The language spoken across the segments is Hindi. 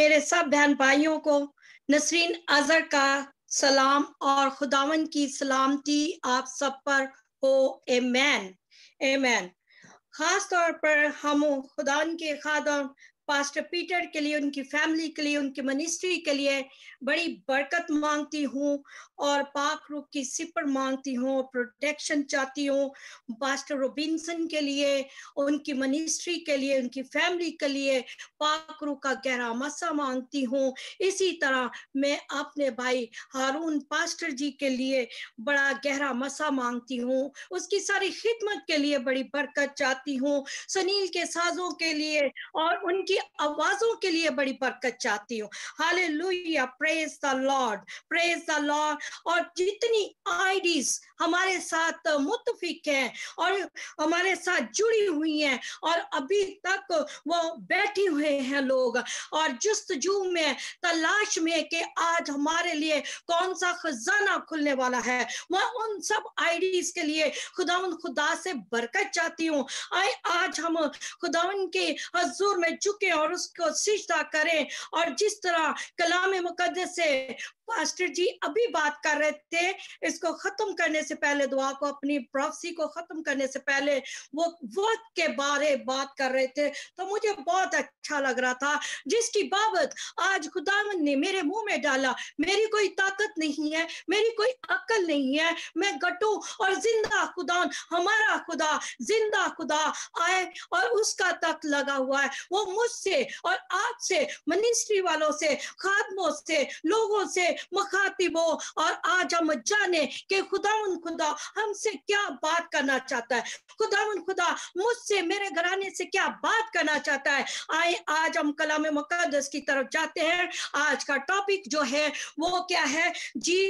मेरे सब बहन भाइयों को नसरीन अजहर का सलाम और खुदावन की सलामती आप सब पर हो ए मैन ए मैन खास तौर पर हम खुदान के खादम पास्टर पीटर के लिए उनकी फैमिली के लिए उनकी मिनिस्ट्री के लिए बड़ी बरकत मांगती हूँ और पाक रूप की सिपर मांगती हूँ प्रोटेक्शन चाहती हूँ पास्टर रोबिनसन के लिए उनकी मिनिस्ट्री के लिए उनकी फैमिली के लिए पाक रूप का गहरा मसा मांगती हूँ इसी तरह मैं अपने भाई हारून पास्टर जी के लिए बड़ा गहरा मसा मांगती हूँ उसकी सारी खिदमत के लिए बड़ी बरकत चाहती हूँ सुनील के साजों के लिए और उनकी आवाजों के लिए बड़ी बरकत चाहती हूँ hallelujah praise the Lord praise the Lord और जितनी आईडीज हमारे साथ मुतफिक है और हमारे साथ जुड़ी हुई हैं और अभी तक वो बैठे हुए हैं लोग और जस्तजू में तलाश में कि आज हमारे लिए कौन सा खजाना खुलने वाला है मैं उन सब आईडीज के लिए खुदा खुदा से बरकत चाहती हूँ आज हम खुदा के हजूर में झुके और उसको सिजदा करें और जिस तरह कलाम मुकदस से पास्टर जी अभी बात कर रहे थे इसको खत्म करने से पहले दुआ को अपनी प्रॉफसी को खत्म करने से पहले वो वक्त के बारे बात कर रहे थे तो मुझे बहुत अच्छा लग रहा था जिसकी बाबत आज खुदा ने मेरे मुंह में डाला मेरी कोई ताकत नहीं है मेरी कोई अकल नहीं है मैं गटू और जिंदा खुदा हमारा खुदा जिंदा खुदा आए और उसका तक लगा हुआ है वो मुझसे और आपसे मनिस्ट्री वालों से खादमों से लोगों से मुखातिब हो और हम जाने के खुदा उन खुदा हमसे क्या बात करना चाहता है खुदा उन खुदा मुझसे मेरे घराने से क्या बात करना चाहता है आए आज हम कलाम मुकदस की तरफ जाते हैं आज का टॉपिक जो है वो क्या है जी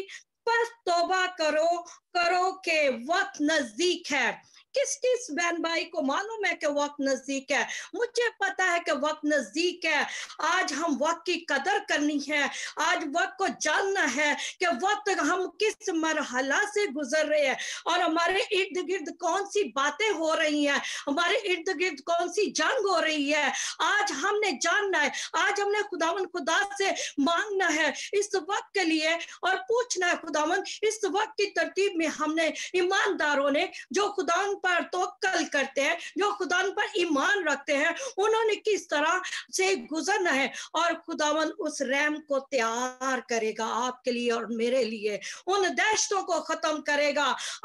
बस तोबा करो करो के वक्त नजदीक है किस किस बहन भाई को मालूम है कि वक्त नजदीक है मुझे पता है कि वक्त नजदीक है आज हम वक्त की कदर करनी है आज वक्त को जानना है कि वक्त हम किस मरहला से गुजर रहे हैं और हमारे इर्द गिर्द कौन सी बातें हो रही हैं हमारे इर्द गिर्द कौन सी जंग हो रही है आज हमने जानना है आज हमने खुदावन खुदा से मांगना है इस वक्त के लिए और पूछना है खुदावन इस वक्त की तरतीब में हमने ईमानदारों ने जो खुदावन पर तो कल करते हैं जो खुदा पर ईमान रखते हैं उन्होंने किस तरह से गुजरना है और खुदावन उस रैम को तैयार करेगा आपके लिए और मेरे लिए उन दहशतों को खत्म करेगा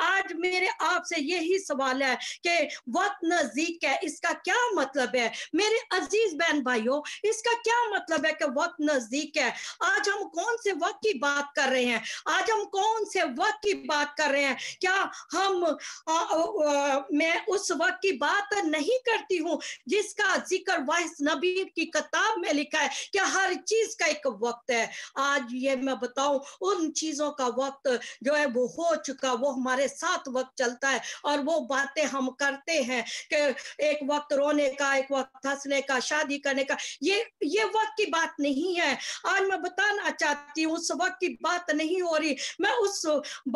आज मेरे आपसे यही सवाल है कि वक्त नजदीक है इसका क्या मतलब है मेरे अजीज बहन भाइयों इसका क्या मतलब है कि वक्त नजदीक है आज हम कौन से वक्त की बात कर रहे हैं आज हम कौन से वक्त की बात कर रहे हैं क्या हम आ, आ, आ, मैं उस वक्त की बात नहीं करती हूँ जिसका जिक्र वाहिस नबी की किताब में लिखा है कि हर चीज का एक वक्त है आज ये मैं बताऊं उन चीजों का वक्त जो है वो हो चुका वो हमारे साथ वक्त चलता है और वो बातें हम करते हैं कि एक वक्त रोने का एक वक्त हंसने का शादी करने का ये ये वक्त की बात नहीं है आज मैं बताना चाहती हूँ उस वक्त की बात नहीं हो रही मैं उस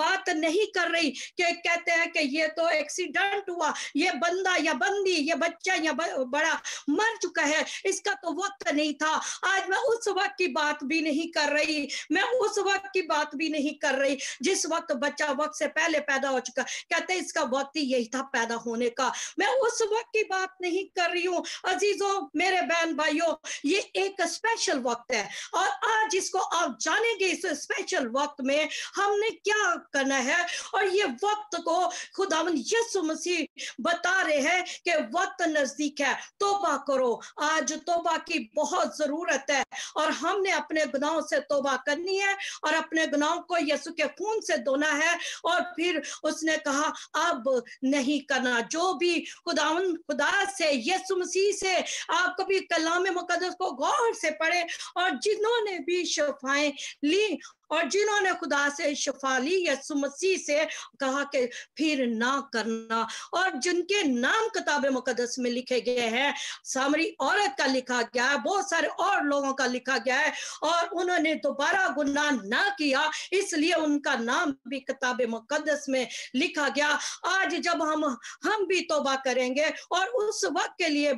बात नहीं कर रही कि कहते हैं कि ये तो एक्सीडेंट एक्सीडेंट हुआ ये बंदा या बंदी ये बच्चा या बड़ा मर चुका है इसका तो वक्त नहीं था आज मैं उस वक्त की बात भी नहीं कर रही मैं उस वक्त की बात भी नहीं कर रही जिस वक्त बच्चा वक्त से पहले पैदा हो चुका कहते इसका वक्त ही यही था पैदा होने का मैं उस वक्त की बात नहीं कर रही हूँ अजीजों मेरे बहन भाइयों ये एक स्पेशल वक्त है और आज इसको आप जानेंगे इस स्पेशल वक्त में हमने क्या करना है और ये वक्त को तो खुदावन यसु मसीह बता रहे हैं कि वक्त नजदीक है तोबा करो आज तोबा की बहुत जरूरत है और हमने अपने गुनाहों से तोबा करनी है और अपने गुनाहों को यीशु के खून से धोना है और फिर उसने कहा अब नहीं करना जो भी खुदाउन खुदा से यीशु मसीह से आप कभी कलाम मुकदस को गौर से पढ़े और जिन्होंने भी शफाएं ली और जिन्होंने खुदा से शफाली यसु मसीह से कहा कि फिर ना करना और जिनके नाम किताब मुकदस में लिखे गए हैं सामरी औरत का लिखा गया है बहुत सारे और लोगों का लिखा गया है और उन्होंने दोबारा गुनाह ना किया इसलिए उनका नाम भी किताब मुकदस में लिखा गया आज जब हम हम भी तोबा करेंगे और उस वक्त के लिए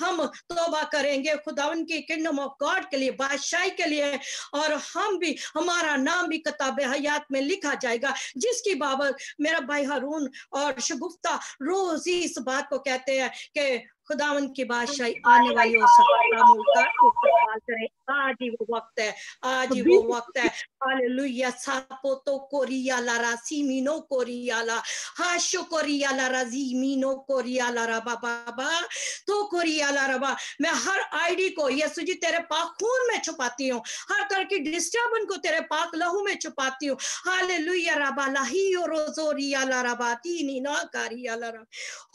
हम तोबा करेंगे खुदा उनकी किंगडम ऑफ गॉड के लिए बादशाही के लिए और हम भी हमारा मेरा नाम भी किताब हयात में लिखा जाएगा जिसकी बाबत मेरा भाई हारून और शगुफ्ता रोज ही इस बात को कहते हैं कि खुदावन के बादशाह आने वाली हो सकता मुल्क इस्तेमाल करें आज ही वो वक्त है आज ही तो वो वक्त है हालेलुया सापोतो कोरिया सीमिनो कोरिया ला हाशो कोरिया जीमिनो कोरिया बाबा तो कोरिया मैं हर आईडी को यसु जी तेरे पाक खून में छुपाती हूँ हर तरह की डिस्टर्बन को तेरे पाक लहू में छुपाती हूँ हालेलुया रबा लाही रोजोरिया कारिया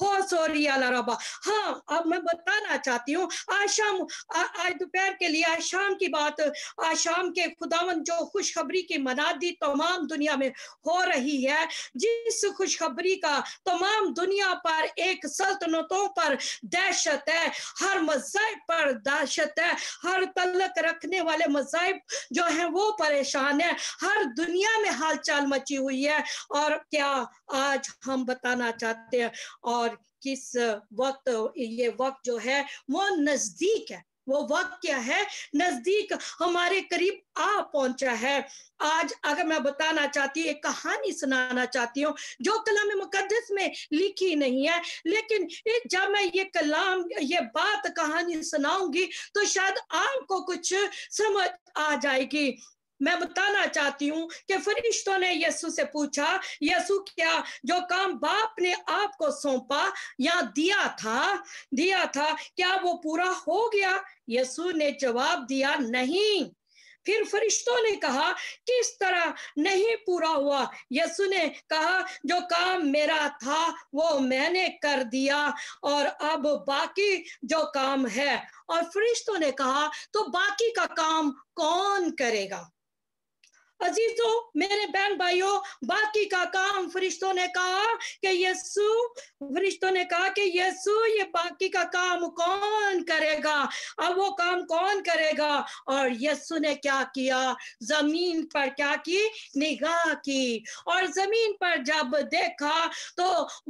हो सोरिया बा हाँ अब मैं बताना चाहती हूँ आज शाम आज दोपहर के लिए आज शाम की बात आज शाम के खुदावन जो खुशखबरी की मनादी तमाम दुनिया में हो रही है जिस खुशखबरी का तमाम दुनिया पर एक सल्तनतों पर दहशत है हर मजहब पर दहशत है हर तलक रखने वाले मजाहब जो है वो परेशान है हर दुनिया में हालचाल मची हुई है और क्या आज हम बताना चाहते हैं और किस वक्त ये वक्त जो है वो नजदीक है वो वक्त क्या है नजदीक हमारे करीब आ पहुंचा है आज अगर मैं बताना चाहती हूँ एक कहानी सुनाना चाहती हूँ जो कलाम मुकदस में लिखी नहीं है लेकिन जब मैं ये कलाम ये बात कहानी सुनाऊंगी तो शायद आपको कुछ समझ आ जाएगी मैं बताना चाहती हूँ कि फरिश्तों ने यसु से पूछा यसु क्या जो काम बाप ने आपको सौंपा या दिया था दिया था क्या वो पूरा हो गया यसु ने जवाब दिया नहीं फिर फरिश्तों ने कहा किस तरह नहीं पूरा हुआ यसु ने कहा जो काम मेरा था वो मैंने कर दिया और अब बाकी जो काम है और फरिश्तों ने कहा तो बाकी का काम कौन करेगा अजीजो मेरे बहन भाइयों बाकी का काम फरिश्तों ने कहा कि यीशु फरिश्तों ने कहा कि यीशु ये बाकी का काम कौन करेगा अब वो काम कौन करेगा और यीशु ने क्या किया जमीन पर क्या की निगाह की और जमीन पर जब देखा तो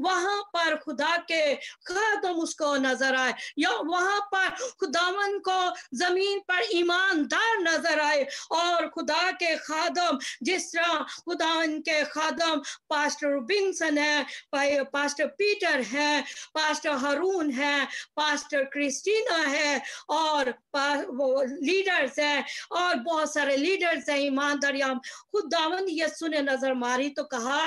वहां पर खुदा के खत्म उसको नजर आए या वहां पर खुदावन को जमीन पर ईमानदार नजर आए और खुदा के खादम खादम जिस तरह खुदा के खादम पास्टर बिंसन है पास्टर पीटर है पास्टर हरून है पास्टर क्रिस्टीना है और वो लीडर्स है और बहुत सारे लीडर्स है ईमानदार या खुदावन यस्सु ने नजर मारी तो कहा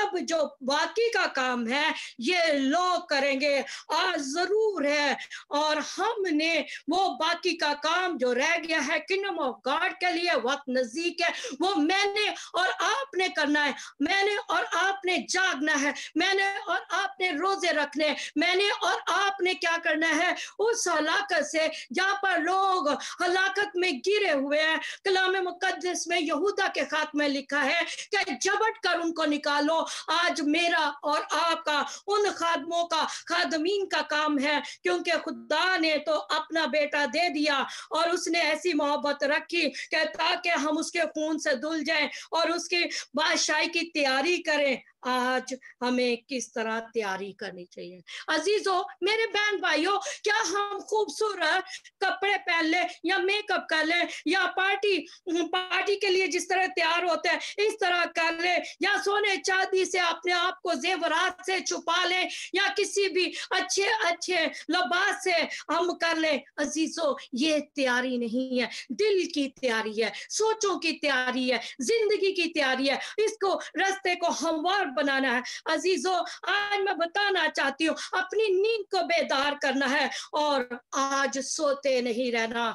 अब जो बाकी का काम है ये लोग करेंगे आज जरूर है और हमने वो बाकी का काम जो रह गया है किंगडम ऑफ गॉड के लिए वक्त नजदीक है वो मैंने और आपने करना है मैंने और आपने जागना है मैंने और आपने रोजे रखने मैंने और आपने क्या करना है उस हलाकत से जहाँ पर लोग हलाकत में गिरे हुए हैं कलाम मुकदस में यहूदा के खात में लिखा है कि जबट कर उनको निकालो आज मेरा और आपका उन खादमों का खादमीन का काम है क्योंकि खुदा ने तो अपना बेटा दे दिया और उसने ऐसी मोहब्बत रखी कि ताकि हम उसके खून से धुल जाए और उसके बादशाही की तैयारी करें आज हमें किस तरह तैयारी करनी चाहिए अजीजों मेरे बहन भाइयों क्या हम खूबसूरत कपड़े पहन ले या मेकअप कर ले या पार्टी पार्टी के लिए जिस तरह तैयार होते हैं इस तरह कर ले या सोने चांदी से अपने आप को जेवरात से छुपा लें या किसी भी अच्छे अच्छे लबास से हम कर ले अजीजों ये तैयारी नहीं है दिल की तैयारी है सोचों की तैयारी है जिंदगी की तैयारी है इसको रास्ते को हमवार बनाना है अजीजो आज मैं बताना चाहती हूँ अपनी नींद को बेदार करना है और आज सोते नहीं रहना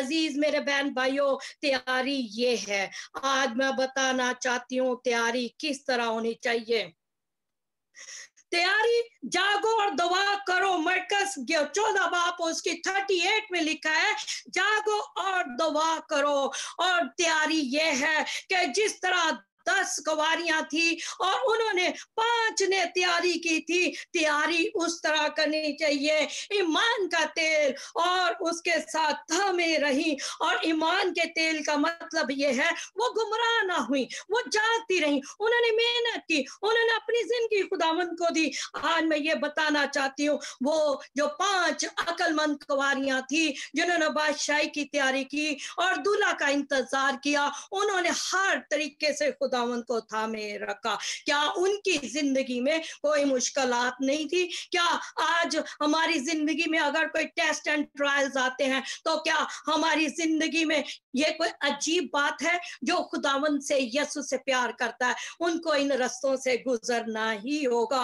अजीज मेरे बहन भाइयों तैयारी ये है आज मैं बताना चाहती हूँ तैयारी किस तरह होनी चाहिए तैयारी जागो और दुआ करो मरकस चौदह बाप उसकी थर्टी एट में लिखा है जागो और दुआ करो और तैयारी यह है कि जिस तरह दस गवारियां थी और उन्होंने पांच ने तैयारी की थी तैयारी उस तरह करनी चाहिए ईमान का तेल और उसके साथ में रही और ईमान के तेल का मतलब यह है वो गुमराह ना हुई वो जाती रही उन्होंने मेहनत की उन्होंने अपनी जिंदगी खुदावंत को दी आज मैं ये बताना चाहती हूँ वो जो पांच अकलमंद कुंवरियां थी जिन्होंने बादशाही की तैयारी की और दूल्हा का इंतजार किया उन्होंने हर तरीके से खुदा खुदावंत को थामे रखा क्या उनकी जिंदगी में कोई मुश्किल नहीं थी क्या आज हमारी जिंदगी में अगर कोई टेस्ट एंड ट्रायल्स आते हैं तो क्या हमारी जिंदगी में ये कोई अजीब बात है जो खुदावन से यसु से प्यार करता है उनको इन रस्तों से गुजरना ही होगा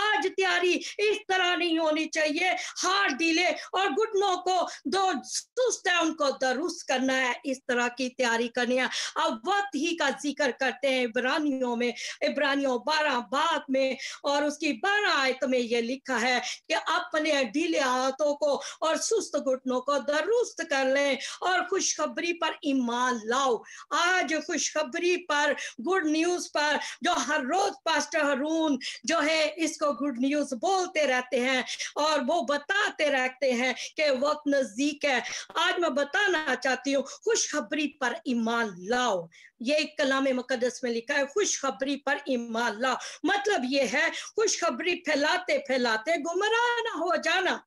आज तैयारी इस तरह नहीं होनी चाहिए हार दिले और घुटनों को दो सुस्त है उनको दुरुस्त करना है इस तरह की तैयारी करनी है अब वक्त ही का जिक्र करते मिलते हैं इब्रानियों में इब्रानियों बारह बात में और उसकी बारह आयत में ये लिखा है कि अपने ढीले हाथों को और सुस्त घुटनों को दुरुस्त कर लें और खुशखबरी पर ईमान लाओ आज खुशखबरी पर गुड न्यूज पर जो हर रोज पास्टर हरून जो है इसको गुड न्यूज बोलते रहते हैं और वो बताते रहते हैं कि वक्त नजदीक है आज मैं बताना चाहती हूँ खुशखबरी पर ईमान लाओ ये कलाम मुकदस में लिखा है खुशखबरी पर ईमान ला मतलब ये है खुशखबरी फैलाते फैलाते गुमराह ना हो जाना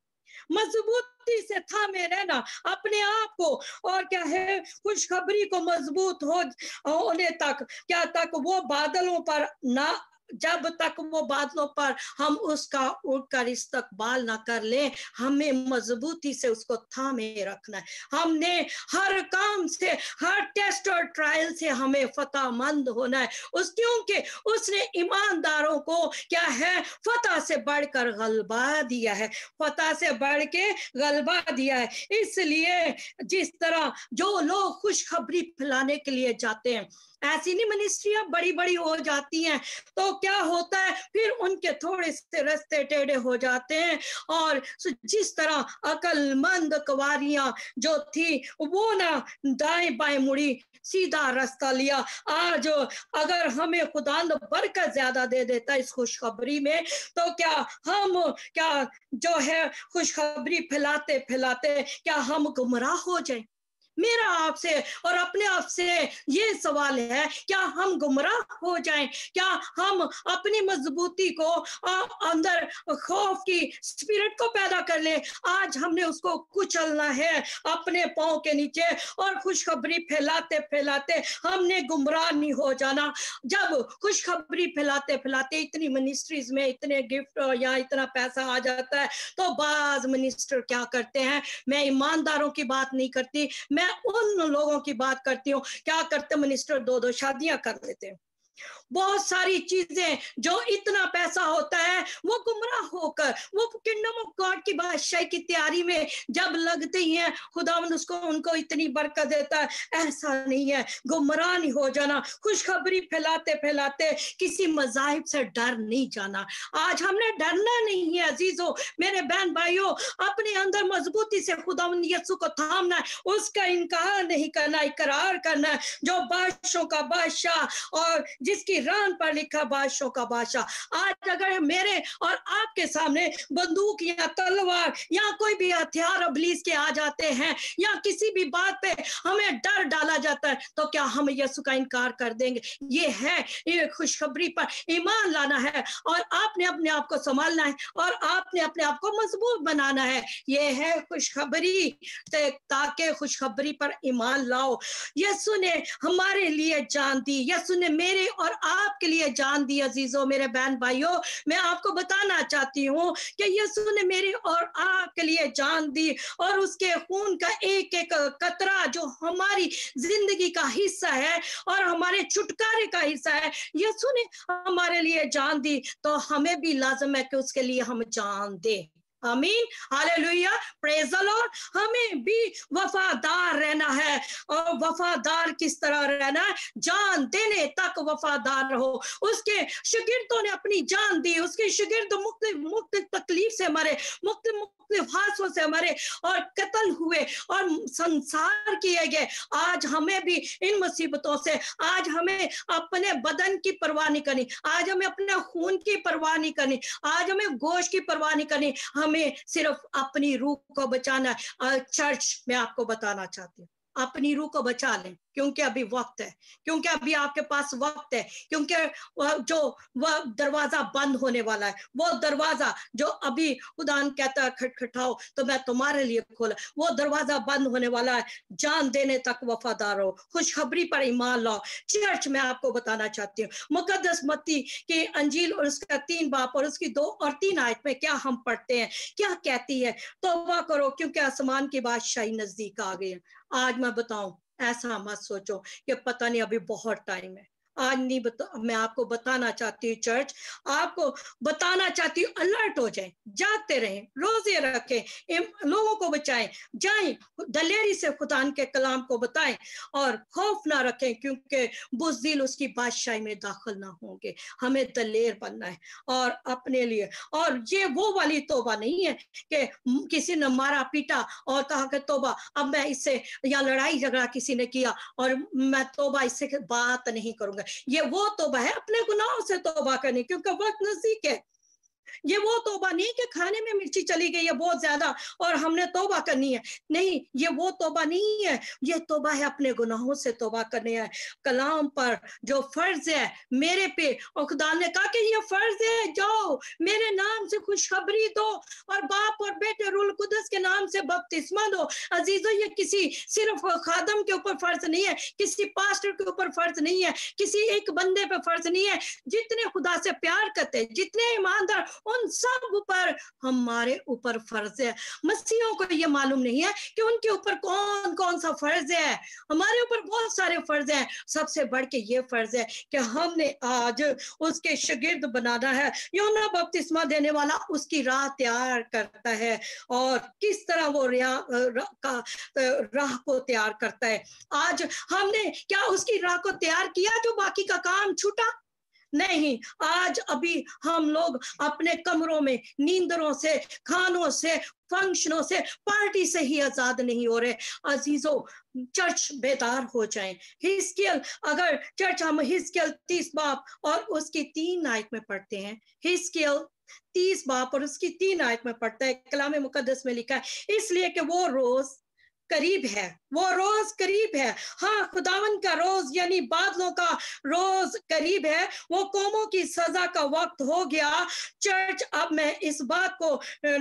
मजबूती से थामे रहना अपने आप को और क्या है खुशखबरी को मजबूत हो होने तक क्या तक वो बादलों पर ना जब तक वो बादलों पर हम उसका उड़कर इस्तकबाल ना कर ले हमें मजबूती से उसको थामे रखना है हमने हर काम से हर टेस्ट और ट्रायल से हमें फतेहमंद होना है उस क्योंकि उसने ईमानदारों को क्या है फतेह से बढ़कर गलबा दिया है फतेह से बढ़ के गलबा दिया है इसलिए जिस तरह जो लोग खुशखबरी फैलाने के लिए जाते हैं ऐसी नहीं मिनिस्ट्रियां बड़ी बड़ी हो जाती हैं तो क्या होता है फिर उनके थोड़े से रस्ते टेढ़े हो जाते हैं और जिस तरह अकलमंद कवारिया जो थी वो ना दाएं बाएं मुड़ी सीधा रास्ता लिया आज अगर हमें खुदा बरकत ज्यादा दे देता इस खुशखबरी में तो क्या हम क्या जो है खुशखबरी फैलाते फैलाते क्या हम गुमराह हो जाए मेरा आपसे और अपने आप से ये सवाल है क्या हम गुमराह हो जाएं क्या हम अपनी मजबूती को अंदर खौफ की स्पिरिट को पैदा कर ले आज हमने उसको कुचलना है अपने पाँव के नीचे और खुशखबरी फैलाते फैलाते हमने गुमराह नहीं हो जाना जब खुशखबरी फैलाते फैलाते इतनी मिनिस्ट्रीज में इतने गिफ्ट या इतना पैसा आ जाता है तो बाज मिनिस्टर क्या करते हैं मैं ईमानदारों की बात नहीं करती मैं मैं उन लोगों की बात करती हूँ क्या करते मिनिस्टर दो दो शादियां कर लेते हैं बहुत सारी चीजें जो इतना पैसा होता है वो गुमराह होकर वो किंगडम ऑफ गॉड की बादशाही की तैयारी में जब लगती है खुदा उसको उनको इतनी बरकत देता है ऐसा नहीं है गुमराह नहीं हो जाना खुशखबरी फैलाते फैलाते किसी मजाहिब से डर नहीं जाना आज हमने डरना नहीं है अजीजो मेरे बहन भाइयों अपने अंदर मजबूती से खुदा यस्सु को थामना है उसका इनकार नहीं करना इकरार करना जो बादशों का बादशाह और जिसकी रान पर लिखा बादशाह का बादशाह आज अगर मेरे और आपके सामने बंदूक या तलवार या कोई भी हथियार अबलीस के आ जाते हैं या किसी भी बात पे हमें डर डाला जाता है तो क्या हम यसु का इनकार कर देंगे ये है ये खुशखबरी पर ईमान लाना है और आपने अपने आप को संभालना है और आपने अपने आप को मजबूत बनाना है ये है खुशखबरी ताकि खुशखबरी पर ईमान लाओ यसु ने हमारे लिए जान दी यसु ने मेरे और आपके लिए जान दी अजीजों मेरे बहन भाइयों मैं आपको बताना चाहती हूँ कि यसु ने मेरी और आपके लिए जान दी और उसके खून का एक एक कतरा जो हमारी जिंदगी का हिस्सा है और हमारे छुटकारे का हिस्सा है यसु ने हमारे लिए जान दी तो हमें भी लाजम है कि उसके लिए हम जान दें आमीन हालेलुया प्रेज लॉर्ड हमें भी वफादार रहना है और वफादार किस तरह रहना है जान देने तक वफादार रहो उसके शिगिर्दों ने अपनी जान दी उसके शिगिर्द मुक्त मुक्त तकलीफ से मरे मुक्त मुक्त हादसों से मरे और कत्ल हुए और संसार किए गए आज हमें भी इन मुसीबतों से आज हमें अपने बदन की परवाह नहीं करनी आज हमें अपने खून की परवाह नहीं करनी आज हमें गोश की परवाह नहीं करनी हम हमें सिर्फ अपनी रूह को बचाना है चर्च में आपको बताना चाहती हूँ अपनी रूह को बचा लें क्योंकि अभी वक्त है क्योंकि अभी आपके पास वक्त है क्योंकि जो वह दरवाजा बंद होने वाला है वो दरवाजा जो अभी उदान कहता है खटखटाओ तो मैं तुम्हारे लिए खोला वो दरवाजा बंद होने वाला है जान देने तक वफादार हो खुशखबरी पर ईमान लाओ चर्च में आपको बताना चाहती हूँ मुकदस मत्ती की अंजील और उसका तीन बाप और उसकी दो और तीन आयत में क्या हम पढ़ते हैं क्या कहती है तोबा करो क्योंकि आसमान की बादशाही नजदीक आ गई है आज मैं बताऊं ऐसा मत सोचो कि पता नहीं अभी बहुत टाइम है आज नहीं बता मैं आपको बताना चाहती हूँ चर्च आपको बताना चाहती हूँ अलर्ट हो जाए जाते रहें रोजे रखें लोगों को बचाएं जाएं दलेरी से खुदान के कलाम को बताएं और खौफ ना रखें क्योंकि बुजदिल उसकी बादशाही में दाखिल ना होंगे हमें दलेर बनना है और अपने लिए और ये वो वाली तोबा नहीं है कि किसी ने मारा पीटा और कहा कि तोबा अब मैं इससे या लड़ाई झगड़ा किसी ने किया और मैं तोबा इससे बात नहीं करूंगा ये वो तोबा है अपने गुनाहों से तोबा करने क्योंकि वक्त नजदीक है ये वो तोबा नहीं कि खाने में मिर्ची चली गई है बहुत ज्यादा और हमने तोबा करनी है नहीं ये वो तोबा नहीं है ये तोबा है अपने गुनाहों से तोबा करने है कलाम पर जो फर्ज है मेरे पे और खुदा ने कहा कि ये फर्ज है जाओ मेरे नाम से खुशखबरी दो और बाप और बेटे रुल कुदस के नाम से बपतिस्मा दो अजीजो ये किसी सिर्फ खादम के ऊपर फर्ज नहीं है किसी पास्टर के ऊपर फर्ज नहीं है किसी एक बंदे पे फर्ज नहीं है जितने खुदा से प्यार करते हैं जितने ईमानदार उन सब पर हमारे ऊपर फर्ज है मसीहों को ये मालूम नहीं है कि उनके ऊपर कौन कौन सा फर्ज है हमारे ऊपर बहुत सारे फर्ज हैं सबसे बढ़ के ये फर्ज है कि हमने आज उसके शगिर्द बनाना है योना बपतिस्मा देने वाला उसकी राह तैयार करता है और किस तरह वो रिया का राह को तैयार करता है आज हमने क्या उसकी राह को तैयार किया जो बाकी का काम छूटा नहीं आज अभी हम लोग अपने कमरों में नींदरों से खानों से फंक्शनों से पार्टी से ही आजाद नहीं हो रहे अजीजों चर्च बेदार हो जाए हिस्कियल अगर चर्च हम हिस्कियल तीस बाप और उसकी तीन नायक में पढ़ते हैं हिस्कियल तीस बाप और उसकी तीन आयत में पढ़ता है कलाम मुकदस में लिखा है इसलिए कि वो रोज करीब है वो रोज करीब है हाँ खुदावन का रोज यानी बादलों का रोज करीब है वो कौमों की सजा का वक्त हो गया चर्च अब मैं इस बात को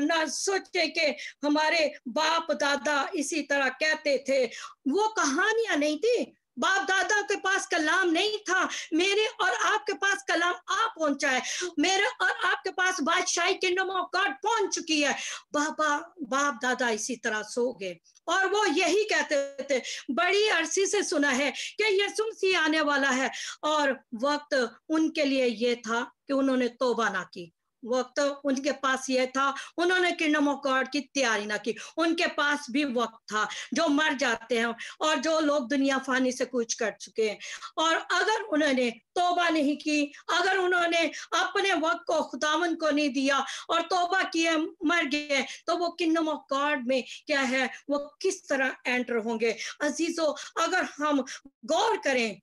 ना सोचे कि हमारे बाप दादा इसी तरह कहते थे वो कहानियां नहीं थी बाप दादा के पास कलाम नहीं था मेरे और आपके पास कलाम आ पहुंचा है मेरे और आपके पास बादशाही किंगडम ऑफ गॉड पहुंच चुकी है बाबा बाप दादा इसी तरह सो गए और वो यही कहते थे बड़ी अरसी से सुना है कि यीशु मसीह आने वाला है और वक्त उनके लिए ये था कि उन्होंने तोबा ना की वक्त उनके पास यह था उन्होंने किंगडम ऑफ की तैयारी ना की उनके पास भी वक्त था जो मर जाते हैं और जो लोग दुनिया फानी से कूच कर चुके हैं और अगर उन्होंने तोबा नहीं की अगर उन्होंने अपने वक्त को खुदावन को नहीं दिया और तोबा किए मर गए तो वो किंगडम ऑफ में क्या है वो किस तरह एंटर होंगे अजीजो अगर हम गौर करें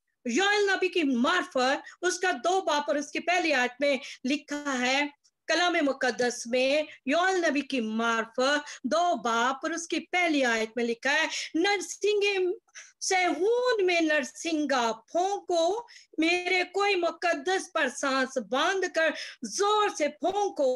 नबी की मार्फत उसका दो बापर उसकी पहली आयत में लिखा है कलाम मुकदस में योल नबी की मार्फ दो बाप और उसकी पहली आयत में लिखा है नरसिंगे सहून में नरसिंगा फोंको मेरे कोई मुकदस पर सांस बांध कर जोर से फोंको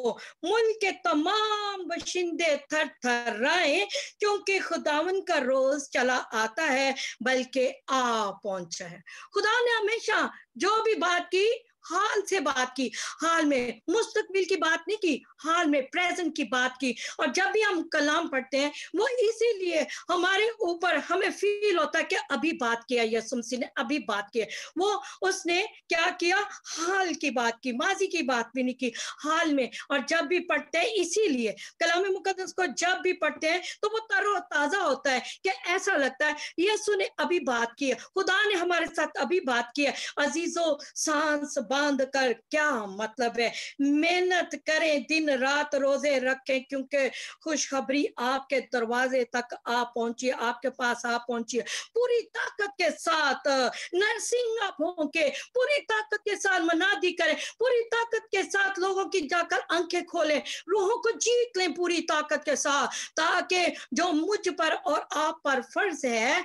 मुल्क के तमाम बशिंदे थर थर राए क्योंकि खुदावन का रोज चला आता है बल्कि आ पहुंचा है खुदा ने हमेशा जो भी बात की हाल से बात की हाल में मुस्तकबिल की बात नहीं की हाल में प्रेजेंट की बात की और जब भी हम कलाम पढ़ते हैं वो इसीलिए हमारे ऊपर हमें फील होता है कि अभी बात किया यसुमसी ने अभी बात किया वो उसने क्या किया हाल की बात की माजी की बात भी नहीं की हाल में और जब भी पढ़ते हैं इसीलिए कलाम मुकदस को जब भी पढ़ते हैं तो वो तरो ताजा होता है कि ऐसा लगता है यसु ने अभी बात की खुदा ने हमारे साथ अभी बात की अजीजो अजीजों सांस बांध कर क्या मतलब है मेहनत करें दिन रात रोजे रखें क्योंकि खुशखबरी आपके दरवाजे तक आ पहुंची आपके पास आ पहुंची पूरी ताकत के साथ आप होंगे पूरी ताकत के साथ मनादी करें पूरी ताकत के साथ लोगों की जाकर आंखें खोलें रूहों को जीत लें पूरी ताकत के साथ ताकि जो मुझ पर और आप पर फर्ज है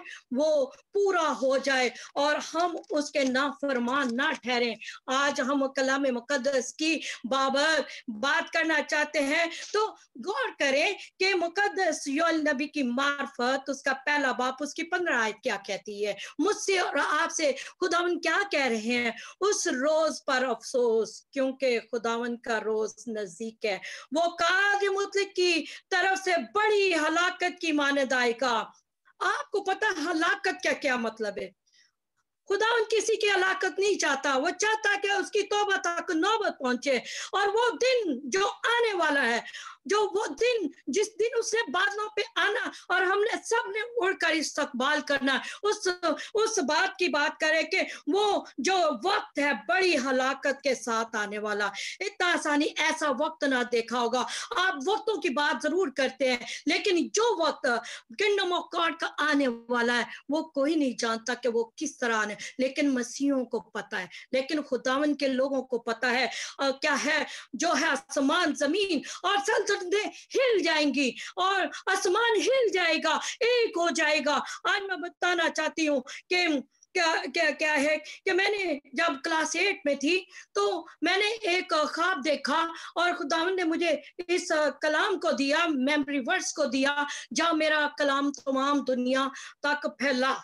वो पूरा हो जाए और हम उसके ना फरमान ना ठहरे आज हम कलाम मुकदस की बाबर बात करना चाहते हैं तो गौर करें कि मुकदस योल नबी की मार्फत उसका पहला बाप उसकी पंद्रह आयत क्या कहती है मुझसे और आपसे खुदावन क्या कह रहे हैं उस रोज पर अफसोस क्योंकि खुदावन का रोज नजदीक है वो कार्य मुतलिक की तरफ से बड़ी हलाकत की मानदाई का आपको पता हलाकत क्या क्या मतलब है खुदा उन किसी की हलाकत नहीं चाहता वो चाहता कि उसकी तोबा तक नौबत पहुंचे और वो दिन जो आने वाला है जो वो दिन जिस दिन उसने बादलों पे आना और हमने सबने उड़कर इस्तकबाल करना उस उस बात की बात करें कि वो जो वक्त है बड़ी हलाकत के साथ आने वाला इतना आसानी ऐसा वक्त ना देखा होगा आप वक्तों की बात जरूर करते हैं लेकिन जो वक्त किंगडम ऑफ गॉड का आने वाला है वो कोई नहीं जानता कि वो किस तरह आने लेकिन मसीहों को पता है लेकिन खुदावन के लोगों को पता है आ, क्या है जो है आसमान जमीन और सल्तन सरदे हिल जाएंगी और आसमान हिल जाएगा एक हो जाएगा आज मैं बताना चाहती हूँ कि क्या क्या क्या है कि मैंने जब क्लास एट में थी तो मैंने एक ख्वाब देखा और खुदा ने मुझे इस कलाम को दिया मेमोरी वर्ड्स को दिया जहाँ मेरा कलाम तमाम दुनिया तक फैला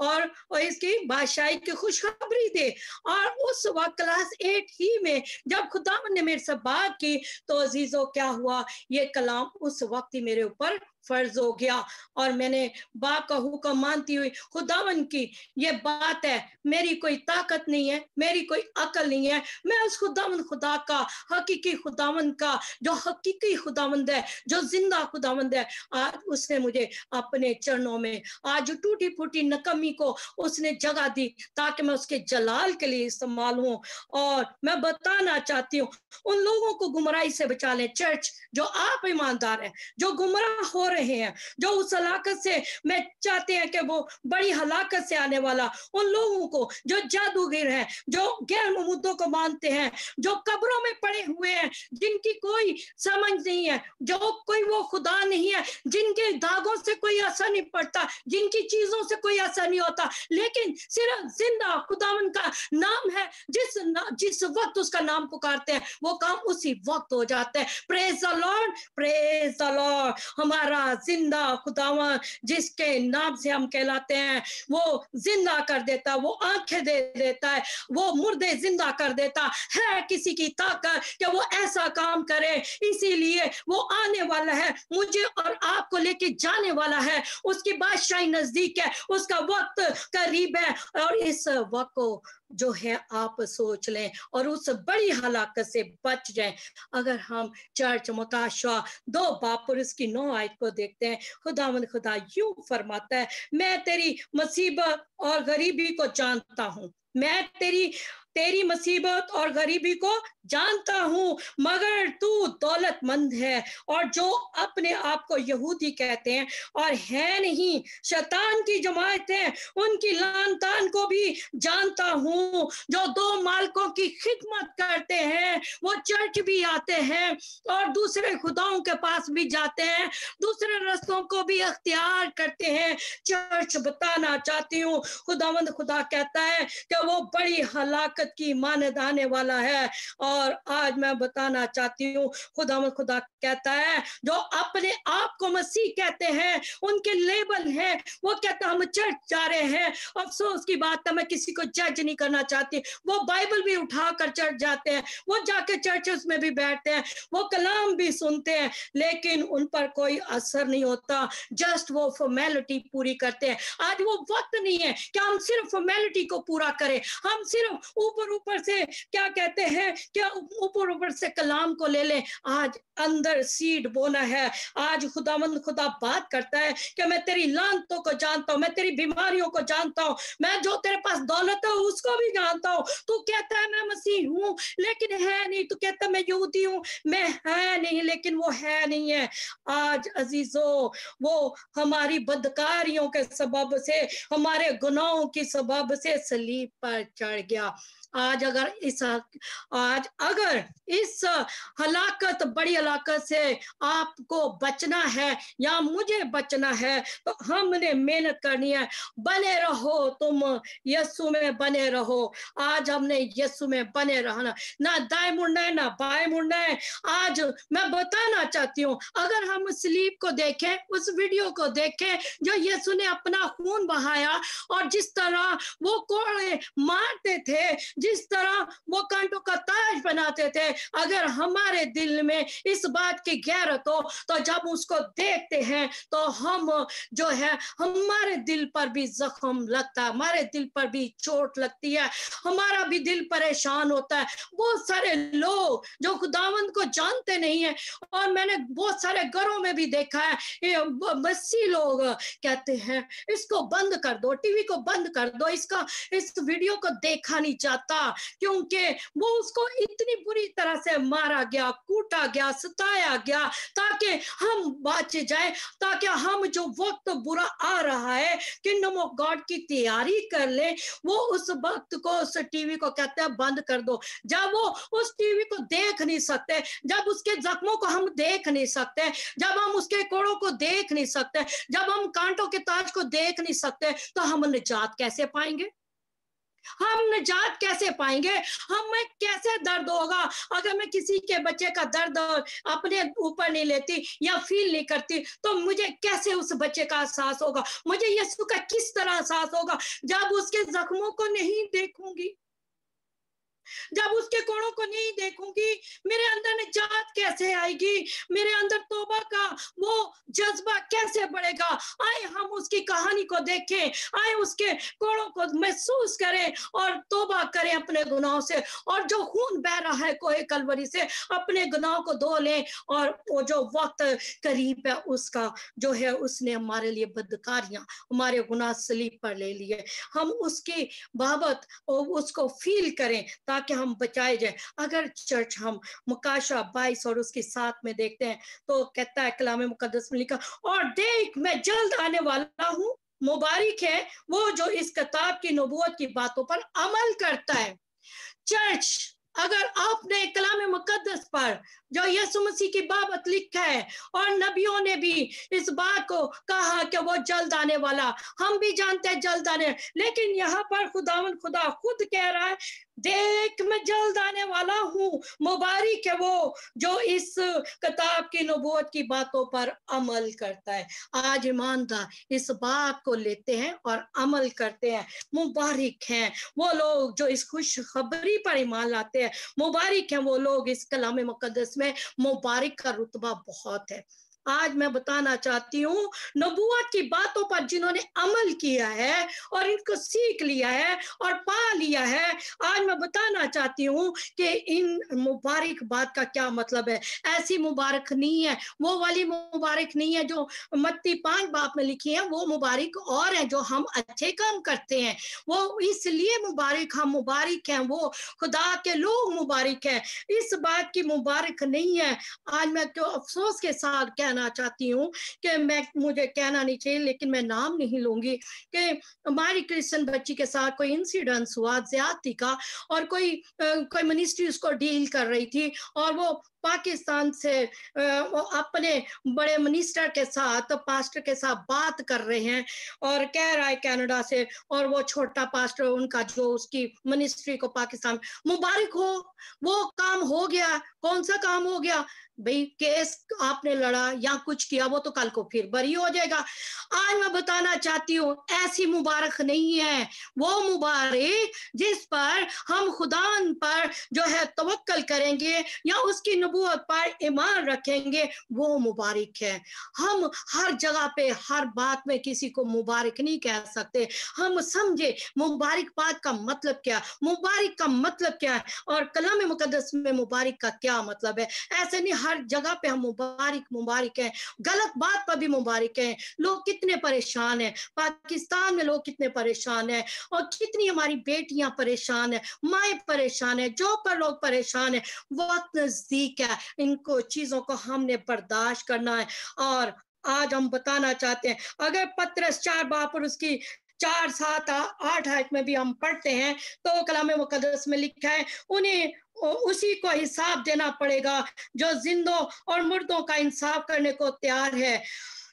और, और इसकी बादशाही की खुशखबरी दे और उस वक्त क्लास एट ही में जब खुदा ने मेरे से बात की तो अजीजों क्या हुआ ये कलाम उस वक्त ही मेरे ऊपर फर्ज हो गया और मैंने बाप का हुक्म मानती हुई खुदावन की ये बात है मेरी कोई ताकत नहीं है मेरी कोई अकल नहीं है मैं उस खुदावन खुदा का हकीकी खुदावन का जो हकीकी खुदावंद है जो जिंदा खुदावंद है आज उसने मुझे अपने चरणों में आज टूटी फूटी नकमी को उसने जगह दी ताकि मैं उसके जलाल के लिए इस्तेमाल हूँ और मैं बताना चाहती हूँ उन लोगों को गुमराही से बचा लें चर्च जो आप ईमानदार हैं जो गुमराह हो रहे हैं जो उस हलाकत से मैं चाहते हैं कि वो बड़ी हलाकत से आने वाला उन लोगों को जो जादूगर हैं जो गैर मुद्दों को मानते हैं जो कब्रों में पड़े हुए हैं जिनकी कोई समझ नहीं है जो कोई वो खुदा नहीं है जिनके धागों से कोई असर नहीं पड़ता जिनकी चीजों से कोई असर नहीं होता लेकिन सिर्फ जिंदा खुदावन का नाम है जिस ना, जिस वक्त उसका नाम पुकारते हैं वो काम उसी वक्त हो जाते हैं praise the Lord praise the Lord हमारा जिंदा जिंदा खुदावन जिसके नाम से हम कहलाते हैं वो जिंदा कर देता वो आंखें दे देता है वो मुर्दे जिंदा कर देता है किसी की ताकत कि वो ऐसा काम करे इसीलिए वो आने वाला है मुझे और आपको लेके जाने वाला है उसकी बादशाही नजदीक है उसका वक्त करीब है और इस वक्त को जो है आप सोच लें और उस बड़ी हलाकत से बच जाएं अगर हम चर्च मुताशा दो बापुर की नौ आयत को देखते हैं खुदा मन खुदा यूं फरमाता है मैं तेरी मुसीबत और गरीबी को जानता हूँ मैं तेरी तेरी मुसीबत और गरीबी को जानता हूं मगर तू दौलतमंद है और जो अपने आप को यहूदी कहते हैं और है नहीं शैतान की जमात है उनकी लान तान को भी जानता हूं जो दो मालकों की खिदमत करते हैं वो चर्च भी आते हैं और दूसरे खुदाओं के पास भी जाते हैं दूसरे रस्तों को भी अख्तियार करते हैं चर्च बताना चाहती हूँ खुदावंद खुदा कहता है कि वो बड़ी हलाक बरकत की मानद आने वाला है और आज मैं बताना चाहती हूँ खुदा खुदा कहता है जो अपने आप को मसीह कहते हैं उनके लेबल है वो कहता हम चर्च जा रहे हैं अफसोस की बात है मैं किसी को जज नहीं करना चाहती वो बाइबल भी उठा कर चर्च जाते हैं वो जाके चर्चेस में भी बैठते हैं वो कलाम भी सुनते हैं लेकिन उन पर कोई असर नहीं होता जस्ट वो फॉर्मेलिटी पूरी करते हैं आज वो वक्त नहीं है कि हम सिर्फ फॉर्मेलिटी को पूरा करें हम सिर्फ ऊपर ऊपर से क्या कहते हैं क्या ऊपर ऊपर से कलाम को ले लें आज अंदर सीड बोना है आज खुदामंद खुदा बात करता है कि मैं तेरी लानतों को जानता हूँ मैं तेरी बीमारियों को जानता हूँ मैं जो तेरे पास दौलत है उसको भी जानता हूँ तू कहता है मैं मसीह हूँ लेकिन है नहीं तू कहता मैं यहूदी हूँ मैं है नहीं लेकिन वो है नहीं है आज अजीजो वो हमारी बदकारियों के सबब से हमारे गुनाहों के सबब से सलीब पर चढ़ गया आज अगर इस आज अगर इस हलाकत बड़ी हलाकत से आपको बचना है या मुझे बचना है तो हमने मेहनत करनी है बने रहो तुम यस्सु में बने रहो आज हमने यस्सु में बने रहना ना दाएं मुड़ना है ना बाएं मुड़ना है आज मैं बताना चाहती हूँ अगर हम स्लीप को देखें उस वीडियो को देखें जो यस्सु ने अपना खून बहाया और जिस तरह वो कोड़े मारते थे जिस तरह वो कांटों का ताज बनाते थे अगर हमारे दिल में इस बात की गैरत हो तो जब उसको देखते हैं तो हम जो है हमारे दिल पर भी जख्म लगता है हमारे दिल पर भी चोट लगती है हमारा भी दिल परेशान होता है बहुत सारे लोग जो खुदावंद को जानते नहीं है और मैंने बहुत सारे घरों में भी देखा है मसी लोग कहते हैं इसको बंद कर दो टीवी को बंद कर दो इसका इस वीडियो को देखा नहीं चाहता सकता क्योंकि वो उसको इतनी बुरी तरह से मारा गया कूटा गया सताया गया ताकि हम बच जाए ताकि हम जो वक्त बुरा आ रहा है किंगडम ऑफ गॉड की तैयारी कर ले वो उस वक्त को उस टीवी को कहते हैं बंद कर दो जब वो उस टीवी को देख नहीं सकते जब उसके जख्मों को हम देख नहीं सकते जब हम उसके कोड़ों को देख नहीं सकते जब हम कांटों के ताज को देख नहीं सकते तो हम निजात कैसे पाएंगे हम निजात कैसे पाएंगे हमें कैसे दर्द होगा अगर मैं किसी के बच्चे का दर्द अपने ऊपर नहीं लेती या फील नहीं करती तो मुझे कैसे उस बच्चे का एहसास होगा मुझे यीशु का किस तरह एहसास होगा जब उसके जख्मों को नहीं देखूंगी जब उसके कोड़ों को नहीं देखूंगी मेरे अंदर निजात कैसे आएगी मेरे अंदर तोबा का वो जज्बा कैसे बढ़ेगा आए हम उसकी कहानी को देखें आए उसके कोड़ों को महसूस करें और तोबा करें अपने गुनाहों से और जो खून बह रहा है कोहे कलवरी से अपने गुनाहों को धो लें और वो जो वक्त करीब है उसका जो है उसने हमारे लिए बदकारियां हमारे गुनाह सलीब पर ले लिए हम उसकी बाबत उसको फील करें ताकि ताकि हम बचाए जाए अगर चर्च हम मुकाशा बाईस और उसके साथ में देखते हैं तो कहता है कलाम मुकदस में लिखा और देख मैं जल्द आने वाला हूँ मुबारक है वो जो इस किताब की नबूत की बातों पर अमल करता है चर्च अगर आपने कलाम मुकदस पर जो यसु मसीह की बाबत लिखा है और नबियों ने भी इस बात को कहा कि वो जल्द आने वाला हम भी जानते हैं जल्द आने लेकिन यहाँ पर खुदावन खुदा खुद कह रहा है देख मैं जल्द आने वाला हूँ मुबारक है वो जो इस किताब की नबूत की बातों पर अमल करता है आज ईमानदार इस बात को लेते हैं और अमल करते हैं मुबारक हैं वो लोग जो इस खुशखबरी पर ईमान लाते हैं मुबारक हैं वो लोग इस कलाम मुकदस में मुबारक का रुतबा बहुत है आज मैं बताना चाहती हूँ नबुआत की बातों पर जिन्होंने अमल किया है और इनको सीख लिया है और पा लिया है आज मैं बताना चाहती हूँ कि इन मुबारक बात का क्या मतलब है ऐसी मुबारक नहीं है वो वाली मुबारक नहीं है जो मत्ती पांच बाप में लिखी है वो मुबारक और है जो हम अच्छे काम करते हैं वो इसलिए मुबारक हम मुबारक हैं वो खुदा के लोग मुबारक हैं इस बात की मुबारक नहीं है आज मैं क्यों अफसोस के साथ कह कहना चाहती हूँ कि मैं मुझे कहना नहीं चाहिए लेकिन मैं नाम नहीं लूंगी कि हमारी क्रिश्चन बच्ची के साथ कोई इंसिडेंस हुआ ज्यादती का और कोई कोई मिनिस्ट्री उसको डील कर रही थी और वो पाकिस्तान से अपने बड़े मिनिस्टर के साथ पास्टर के साथ बात कर रहे हैं और कह रहा है कनाडा से और वो छोटा पास्टर उनका जो उसकी मिनिस्ट्री को पाकिस्तान मुबारक हो वो काम हो गया कौन सा काम हो गया भाई केस आपने लड़ा या कुछ किया वो तो कल को फिर बरी हो जाएगा आज मैं बताना चाहती हूँ ऐसी मुबारक नहीं है वो मुबारक जिस पर हम खुदान पर जो है तवक्ल करेंगे या उसकी नबूत पर ईमान रखेंगे वो मुबारक है हम हर जगह पे हर बात में किसी को मुबारक नहीं कह सकते हम समझे मुबारक बात का मतलब क्या मुबारक का मतलब क्या है और कलम मुकदस में मुबारक का क्या मतलब है ऐसे नहीं हर जगह पे हम मुबारक मुबारक है गलत बात पर भी मुबारक है लोग कितने परेशान हैं पाकिस्तान में लोग कितने परेशान हैं और कितनी हमारी बेटियां परेशान है माए परेशान है जो पर लोग परेशान है वक्त नजदीक है इनको चीजों को हमने बर्दाश्त करना है और आज हम बताना चाहते हैं अगर पत्रस चार बाप और उसकी चार सात आठ आयत में भी हम पढ़ते हैं तो कलाम मुकदस में लिखा है उन्हें उसी को हिसाब देना पड़ेगा जो जिंदों और मुर्दों का इंसाफ करने को तैयार है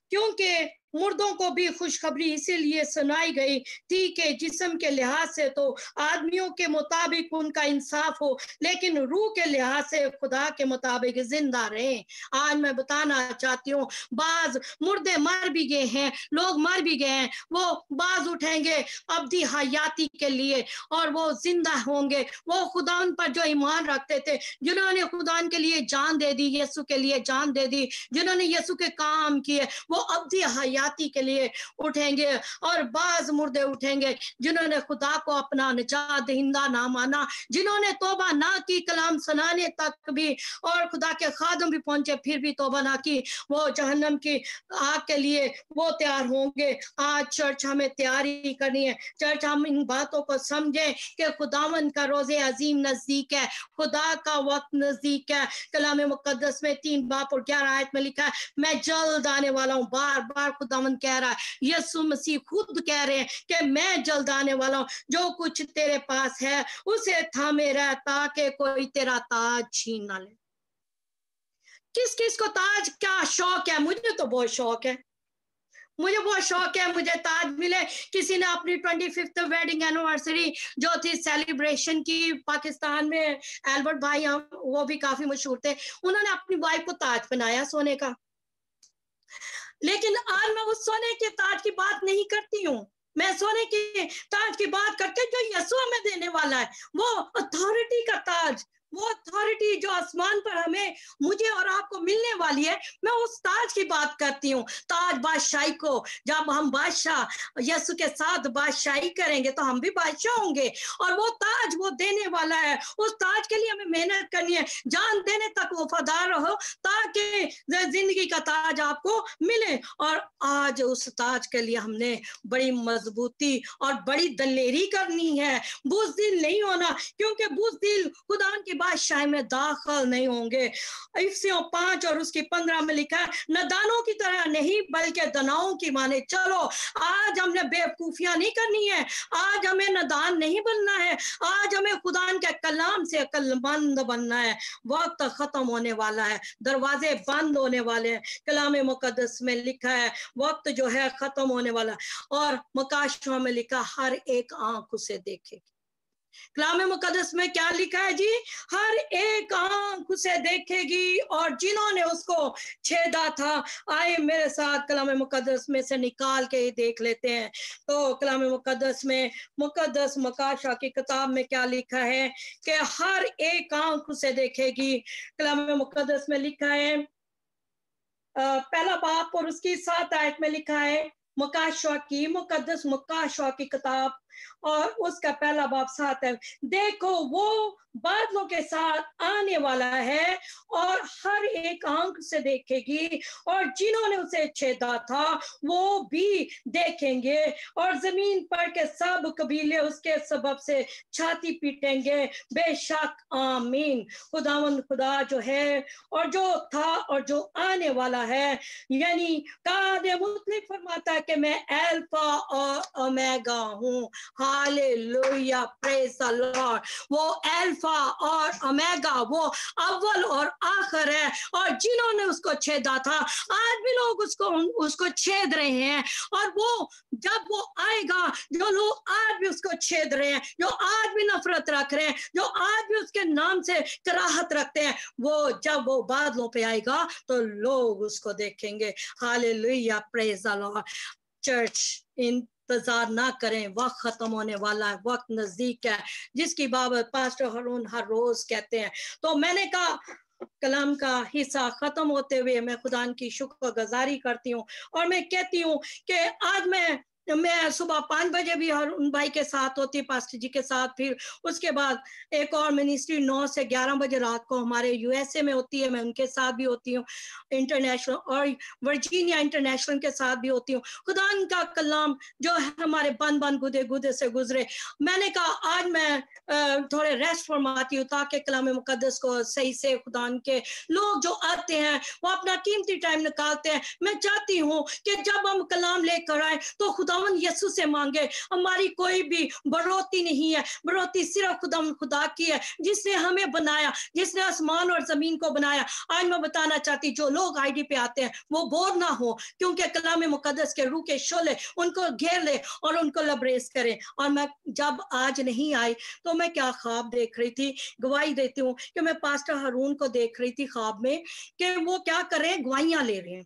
क्योंकि मुर्दों को भी खुशखबरी इसीलिए सुनाई गई थी कि जिसम के लिहाज से तो आदमियों के मुताबिक उनका इंसाफ हो लेकिन रूह के लिहाज से खुदा के मुताबिक जिंदा रहे आज मैं बताना चाहती हूँ बाज मुर्दे मर भी गए हैं लोग मर भी गए हैं वो बाज उठेंगे अवधि हयाती के लिए और वो जिंदा होंगे वो खुदा उन पर जो ईमान रखते थे जिन्होंने खुदा के लिए जान दे दी यसु के लिए जान दे दी जिन्होंने यसु के काम किए वो अवधि हयाती नाती के लिए उठेंगे और बाज मुर्दे उठेंगे जिन्होंने खुदा को अपना निजात दहिंदा ना माना जिन्होंने तोबा ना की कलाम सुनाने तक भी और खुदा के खादम भी पहुंचे फिर भी तोबा ना की वो जहनम की आग के लिए वो तैयार होंगे आज चर्च हमें तैयारी करनी है चर्च हम इन बातों को समझे के खुदावन का रोजे अजीम नजदीक है खुदा का वक्त नजदीक है कलाम मुकदस में तीन बाप और ग्यारह आयत में लिखा है मैं जल्द आने वाला हूँ बार बार खुदावन कह रहा है यसु मसीह खुद कह रहे हैं कि मैं जल्द आने वाला हूँ जो कुछ तेरे पास है उसे थामे रह ताकि कोई तेरा ताज छीन ना ले किस किस को ताज क्या शौक है मुझे तो बहुत शौक है मुझे बहुत शौक है मुझे ताज मिले किसी ने अपनी ट्वेंटी फिफ्थ वेडिंग एनिवर्सरी जो थी सेलिब्रेशन की पाकिस्तान में एल्बर्ट भाई हम हाँ, वो भी काफी मशहूर थे उन्होंने अपनी वाइफ को ताज बनाया सोने का लेकिन आज मैं उस सोने के ताज की बात नहीं करती हूँ मैं सोने के ताज की बात करती हूँ जो यसो में देने वाला है वो अथॉरिटी का ताज वो अथॉरिटी जो आसमान पर हमें मुझे और आपको मिलने वाली है मैं उस ताज की बात करती हूँ ताज बादशाही को जब हम बादशाह यसु के साथ बादशाही करेंगे तो हम भी बादशाह होंगे और वो ताज वो देने वाला है उस ताज के लिए हमें मेहनत करनी है जान देने तक वफादार रहो ताकि जिंदगी का ताज आपको मिले और आज उस ताज के लिए हमने बड़ी मजबूती और बड़ी दलेरी करनी है बुजदिल नहीं होना क्योंकि बुजदिल खुदा के बादशाह में दाखिल नहीं होंगे इफ्सियों पांच और उसकी पंद्रह में लिखा है नदानों की तरह नहीं बल्कि दनाओं की माने चलो आज हमने बेवकूफियां नहीं करनी है आज हमें नदान नहीं बनना है आज हमें खुदान के कलाम से अक्लमंद बनना है वक्त खत्म होने वाला है दरवाजे बंद होने वाले हैं कलाम मुकदस में लिखा है वक्त जो है खत्म होने वाला और मकाशवा में लिखा हर एक आंख उसे देखेगी कलाम मुकदस में क्या लिखा है जी हर एक आंख उसे देखेगी और जिन्होंने उसको छेदा था आए मेरे साथ कलाम मुकदस में से निकाल के ही देख लेते हैं तो कलाम मुकदस में मुकदस मकाशा की किताब में क्या लिखा है कि हर एक आंख उसे देखेगी कलाम मुकदस में लिखा है पहला बाप और उसकी सात आयत में लिखा है मकाशवा की मुकदस मकाशवा की किताब और उसका पहला बाप साथ है देखो वो बादलों के साथ आने वाला है और हर एक आंख से देखेगी और जिन्होंने उसे छेदा था वो भी देखेंगे और जमीन पर के सब कबीले उसके सबब से छाती पीटेंगे बेशक आमीन खुदावन खुदा जो है और जो था और जो आने वाला है यानी कादे मुतलिक फरमाता है कि मैं एल्फा और ओमेगा हूँ हालेलुया प्रेज द लॉर्ड वो अल्फा और ओमेगा वो अव्वल और आखिर है और जिन्होंने उसको छेदा था आज भी लोग उसको उसको छेद रहे हैं और वो जब वो आएगा जो लोग आज भी उसको छेद रहे हैं जो आज भी नफरत रख रहे हैं जो आज भी उसके नाम से कराहत रखते हैं वो जब वो बादलों पे आएगा तो लोग उसको देखेंगे hallelujah praise the Lord church इन इंतजार ना करें वक्त खत्म होने वाला है वक्त नजदीक है जिसकी बाबत पास्टर हरून हर रोज कहते हैं तो मैंने कहा कलाम का हिस्सा खत्म होते हुए मैं खुदा की शुक्र गुजारी करती हूँ और मैं कहती हूँ कि आज मैं तो मैं सुबह पाँच बजे भी उन भाई के साथ होती पास्टर जी के साथ फिर उसके बाद एक और मिनिस्ट्री नौ से ग्यारह बजे रात को हमारे यूएसए में होती है मैं उनके साथ भी होती हूँ इंटरनेशनल और वर्जीनिया इंटरनेशनल के साथ भी होती हूँ खुदा का कलाम जो हमारे बन बन गुदे गुदे से गुजरे मैंने कहा आज मैं थोड़े रेस्ट फरमाती हूँ ताकि कलाम मुकदस को सही से खुदा के लोग जो आते हैं वो अपना कीमती टाइम निकालते हैं मैं चाहती हूँ कि जब हम कलाम लेकर आए तो खुदा खुदावन यसु से मांगे हमारी कोई भी बढ़ोती नहीं है बढ़ोती सिर्फ खुदा खुदा की है जिसने हमें बनाया जिसने आसमान और जमीन को बनाया आज मैं बताना चाहती जो लोग आईडी पे आते हैं वो बोर ना हो क्योंकि कलाम मुकदस के रू के शोले उनको घेर ले और उनको लबरेज करें और मैं जब आज नहीं आई तो मैं क्या ख्वाब देख रही थी गवाही देती हूँ कि मैं पास्टर हारून को देख रही थी ख्वाब में कि वो क्या करें रहे ले रहे हैं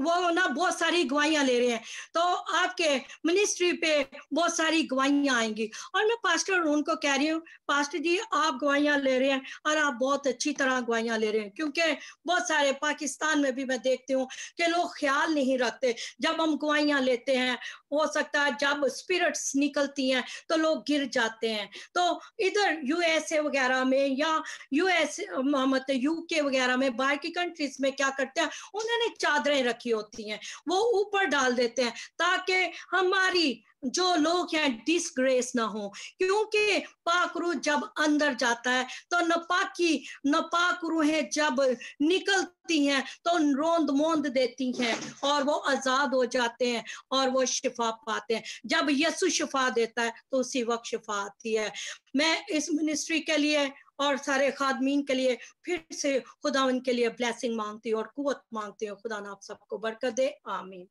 वो ना बहुत सारी गवाहियां ले रहे हैं तो आपके मिनिस्ट्री पे बहुत सारी गवाहियां आएंगी और मैं पास्टर उनको कह रही हूँ पास्टर जी आप गवाहियां ले रहे हैं और आप बहुत अच्छी तरह गवाहियां ले रहे हैं क्योंकि बहुत सारे पाकिस्तान में भी मैं देखती हूँ कि लोग ख्याल नहीं रखते जब हम गवाहियां लेते हैं हो सकता है जब स्पिरिट्स निकलती हैं तो लोग गिर जाते हैं तो इधर यूएसए वगैरह में या यूएस मतलब यूके वगैरह में बाहर की कंट्रीज में क्या करते हैं उन्होंने चादरें रखी होती हैं वो ऊपर डाल देते हैं ताकि हमारी जो लोग हैं डिसग्रेस ना हो क्योंकि पाकरू जब अंदर जाता है तो नपाकी नपाकरू है जब निकलती हैं तो रोंद मोंद देती हैं और वो आजाद हो जाते हैं और वो शिफा पाते हैं जब यसु शिफा देता है तो उसी वक्त शिफा आती है मैं इस मिनिस्ट्री के लिए और सारे खादमीन के लिए फिर से खुदा उनके लिए ब्लेसिंग मांगती हूँ और कुत मांगती हूँ खुदा ना आप सबको बरकत दे आमीन